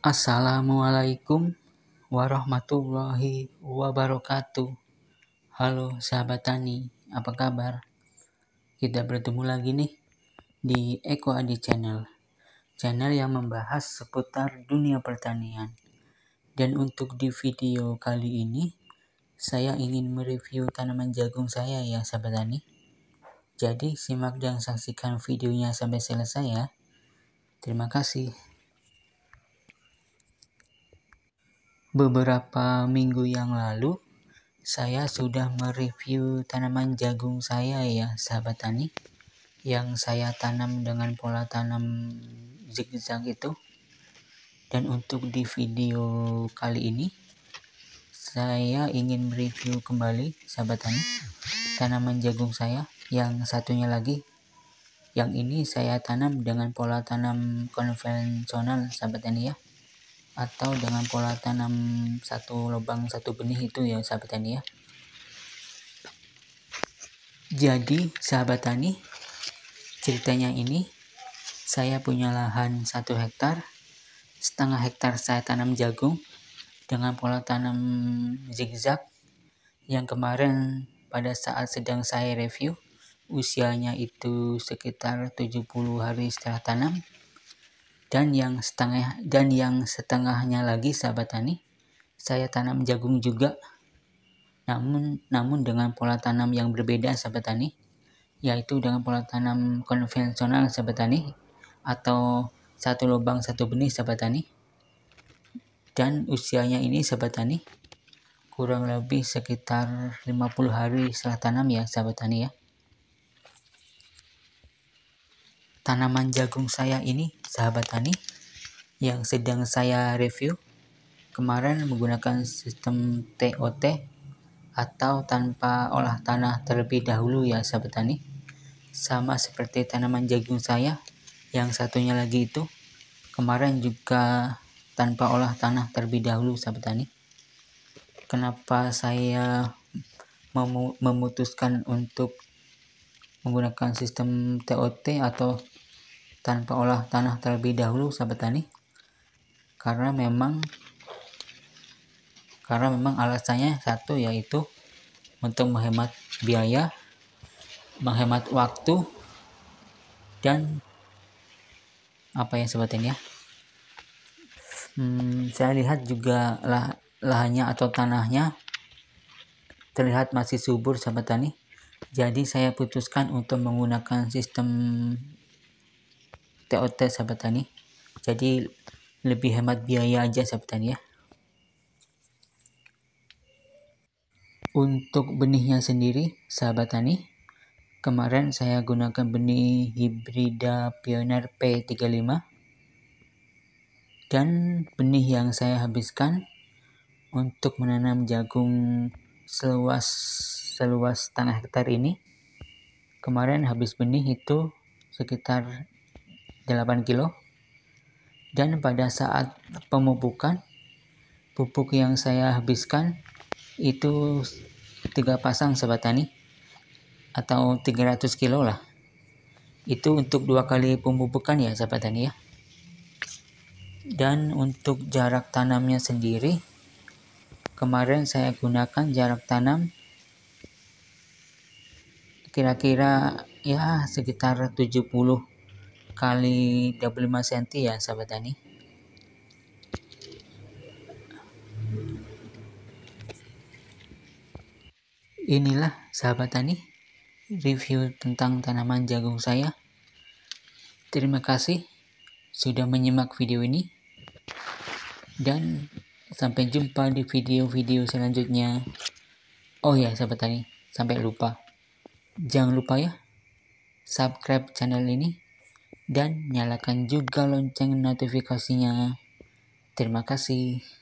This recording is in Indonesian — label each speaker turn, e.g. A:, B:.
A: Assalamualaikum warahmatullahi wabarakatuh. Halo sahabat tani, apa kabar? Kita bertemu lagi nih di Eko Adi Channel. Channel yang membahas seputar dunia pertanian. Dan untuk di video kali ini, saya ingin mereview tanaman jagung saya ya sahabat tani. Jadi simak dan saksikan videonya sampai selesai ya. Terima kasih. Beberapa minggu yang lalu, saya sudah mereview tanaman jagung saya ya, sahabat tani. Yang saya tanam dengan pola tanam zigzag itu. Dan untuk di video kali ini, saya ingin mereview kembali, sahabat tani, tanaman jagung saya. Yang satunya lagi, yang ini saya tanam dengan pola tanam konvensional, sahabat tani ya atau dengan pola tanam satu lubang satu benih itu ya sahabat tani ya jadi sahabat tani ceritanya ini saya punya lahan satu hektar setengah hektar saya tanam jagung dengan pola tanam zigzag yang kemarin pada saat sedang saya review usianya itu sekitar 70 hari setelah tanam dan yang setengah dan yang setengahnya lagi sahabat tani saya tanam jagung juga namun namun dengan pola tanam yang berbeda sahabat tani yaitu dengan pola tanam konvensional sahabat tani atau satu lubang satu benih sahabat tani dan usianya ini sahabat tani kurang lebih sekitar 50 hari setelah tanam ya sahabat tani ya tanaman jagung saya ini, sahabat tani, yang sedang saya review kemarin menggunakan sistem TOT atau tanpa olah tanah terlebih dahulu ya sahabat tani. Sama seperti tanaman jagung saya, yang satunya lagi itu kemarin juga tanpa olah tanah terlebih dahulu sahabat tani. Kenapa saya memutuskan untuk menggunakan sistem TOT atau tanpa olah tanah terlebih dahulu sahabat tani karena memang karena memang alasannya satu yaitu untuk menghemat biaya menghemat waktu dan apa yang sebetulnya ya? hmm, saya lihat juga lah, lahannya atau tanahnya terlihat masih subur sahabat tani jadi saya putuskan untuk menggunakan sistem TOT sahabat tani jadi lebih hemat biaya aja sahabat tani ya untuk benihnya sendiri sahabat tani kemarin saya gunakan benih hibrida pioneer P35 dan benih yang saya habiskan untuk menanam jagung seluas seluas tanah hektar ini kemarin habis benih itu sekitar 8 kilo dan pada saat pemupukan pupuk yang saya habiskan itu tiga pasang sobat tani atau 300 kilo lah itu untuk dua kali pemupukan ya sobat tani ya dan untuk jarak tanamnya sendiri kemarin saya gunakan jarak tanam kira-kira ya sekitar 70 kali 25 cm ya sahabat tani inilah sahabat tani review tentang tanaman jagung saya terima kasih sudah menyimak video ini dan sampai jumpa di video-video selanjutnya oh ya sahabat tani sampai lupa jangan lupa ya subscribe channel ini dan nyalakan juga lonceng notifikasinya. Terima kasih.